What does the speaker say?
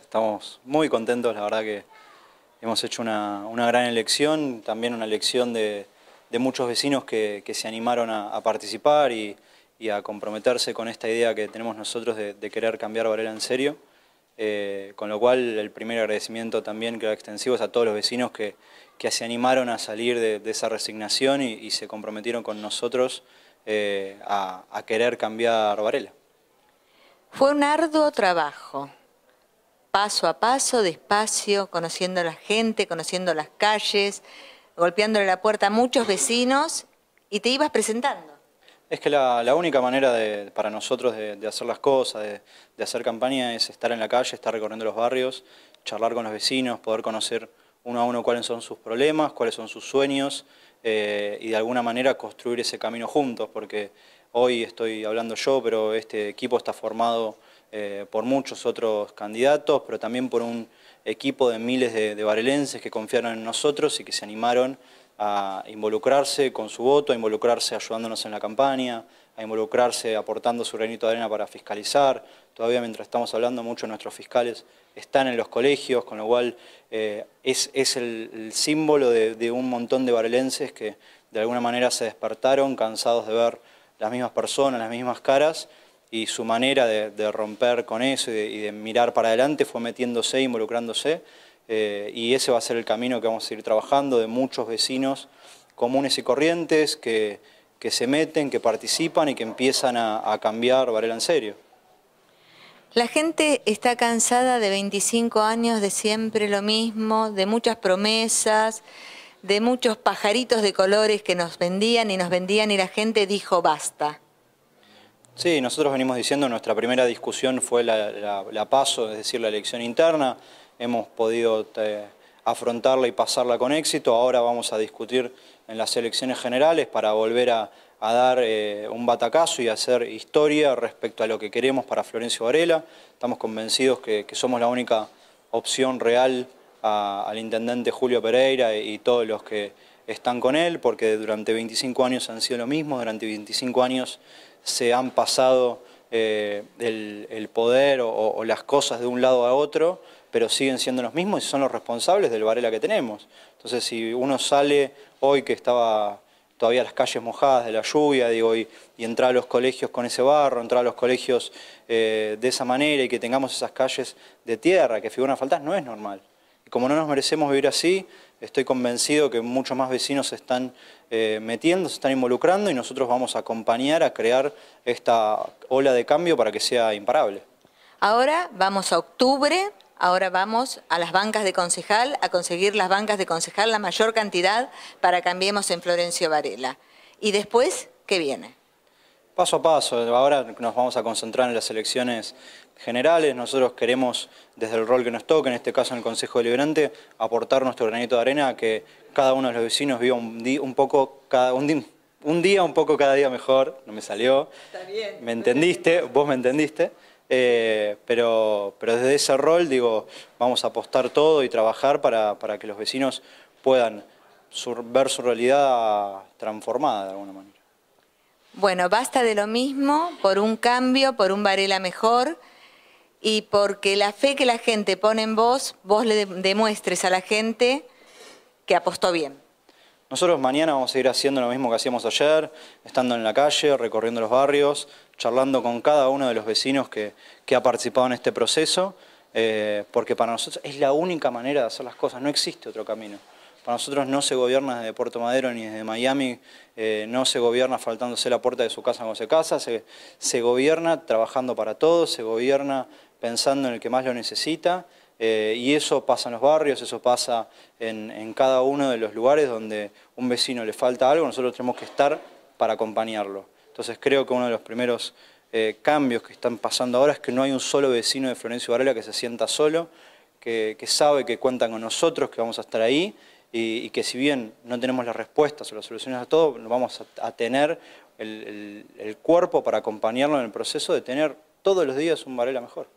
Estamos muy contentos, la verdad que hemos hecho una, gran elección, también una elección de, muchos vecinos que, se animaron a, participar y, a comprometerse con esta idea que tenemos nosotros de, querer cambiar Varela en serio. Eh, con lo cual, el primer agradecimiento también queda extensivo a todos los vecinos que, se animaron a salir de, esa resignación y, se comprometieron con nosotros eh, a querer cambiar Varela. Fue un arduo trabajo, paso a paso, despacio, conociendo a la gente, conociendo las calles, golpeándole la puerta a muchos vecinos y te ibas presentando. Es que la, única manera para nosotros de, hacer las cosas, de, hacer campaña, es estar en la calle, estar recorriendo los barrios, charlar con los vecinos, poder conocer uno a uno cuáles son sus problemas, cuáles son sus sueños eh, y de alguna manera construir ese camino juntos, porque Hoy estoy hablando yo, pero este equipo está formado eh, por muchos otros candidatos, pero también por un equipo de miles de, de que confiaron en nosotros y que se animaron a involucrarse con su voto, a involucrarse ayudándonos en la campaña, a involucrarse aportando su granito de arena para fiscalizar. Todavía mientras estamos hablando, muchos de nuestros fiscales están en los colegios, con lo cual eh, es, el, símbolo de, de, un montón de barelenses que de alguna manera se despertaron cansados de ver las mismas personas, las mismas caras, y su manera de, romper con eso y de, mirar para adelante fue metiéndose, involucrándose, eh, y ese va a ser el camino que vamos a ir trabajando de muchos vecinos comunes y corrientes que, que se meten, que participan y que empiezan a, a cambiar Varela en serio. La gente está cansada de 25 años de siempre lo mismo, de muchas promesas, de muchos pajaritos de colores que nos vendían y nos vendían y la gente dijo basta. Sí, nosotros venimos diciendo, nuestra primera discusión fue la, paso, es decir, la elección interna, hemos podido eh, afrontarla y pasarla con éxito, ahora vamos a discutir en las elecciones generales para volver a, dar eh, un batacazo y hacer historia respecto a lo que queremos para Florencio Varela, estamos convencidos que, que somos la única opción real al intendente Julio Pereira y, todos los que están con él, porque durante 25 años han sido lo mismo, durante 25 años se han pasado eh, el, poder o, las cosas de un lado a otro, pero siguen siendo los mismos y son los responsables del Varela que tenemos. Entonces, si uno sale hoy que estaba todavía las calles mojadas de la lluvia, digo, y, entra entrar a los colegios con ese barro, entrar a los colegios eh, de esa manera y que tengamos esas calles de tierra que figuran faltas, no es normal. Como no nos merecemos vivir así, estoy convencido que muchos más vecinos se están eh, metiendo, se están involucrando y nosotros vamos a acompañar a crear esta ola de cambio para que sea imparable. Ahora vamos a octubre, ahora vamos a las bancas de concejal, a conseguir las bancas de concejal, la mayor cantidad para Cambiemos en Florencio Varela. Y después, ¿qué viene? Paso a paso, ahora nos vamos a concentrar en las elecciones generales. Nosotros queremos, desde el rol que nos toca, en este caso en el Consejo Deliberante, aportar nuestro granito de arena a que cada uno de los vecinos viva un, día, un poco cada un día, un poco cada día mejor, no me salió. Me entendiste, vos me entendiste. Eh, pero, pero desde ese rol, digo, vamos a apostar todo y trabajar para, que los vecinos puedan ver su realidad transformada de alguna manera. Bueno, basta de lo mismo, por un cambio, por un Varela mejor y porque la fe que la gente pone en vos, vos le demuestres a la gente que apostó bien. Nosotros mañana vamos a seguir haciendo lo mismo que hacíamos ayer, estando en la calle, recorriendo los barrios, charlando con cada uno de los vecinos que, ha participado en este proceso, eh, porque para nosotros es la única manera de hacer las cosas, no existe otro camino. Para nosotros no se gobierna desde Puerto Madero ni desde Miami, eh, no se gobierna faltándose la puerta de su casa cuando se casa, se gobierna trabajando para todos, se gobierna pensando en el que más lo necesita. Eh, y eso pasa en los barrios, eso pasa en, cada uno de los lugares donde un vecino le falta algo, nosotros tenemos que estar para acompañarlo. Entonces creo que uno de los primeros eh, cambios que están pasando ahora es que no hay un solo vecino de Florencio Varela que se sienta solo, que, sabe que cuentan con nosotros, que vamos a estar ahí y, que si bien no tenemos las respuestas o las soluciones a todo, vamos a, tener el cuerpo para acompañarlo en el proceso de tener todos los días un Varela mejor.